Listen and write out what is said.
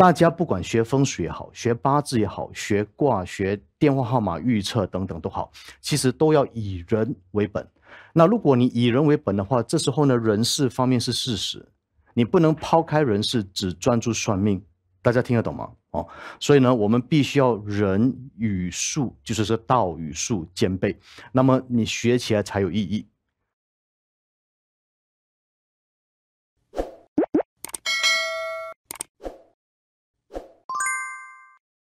大家不管学风水也好，学八字也好，学卦、学电话号码预测等等都好，其实都要以人为本。那如果你以人为本的话，这时候呢人事方面是事实，你不能抛开人事只专注算命。大家听得懂吗？哦，所以呢，我们必须要人与术，就是说道与术兼备，那么你学起来才有意义。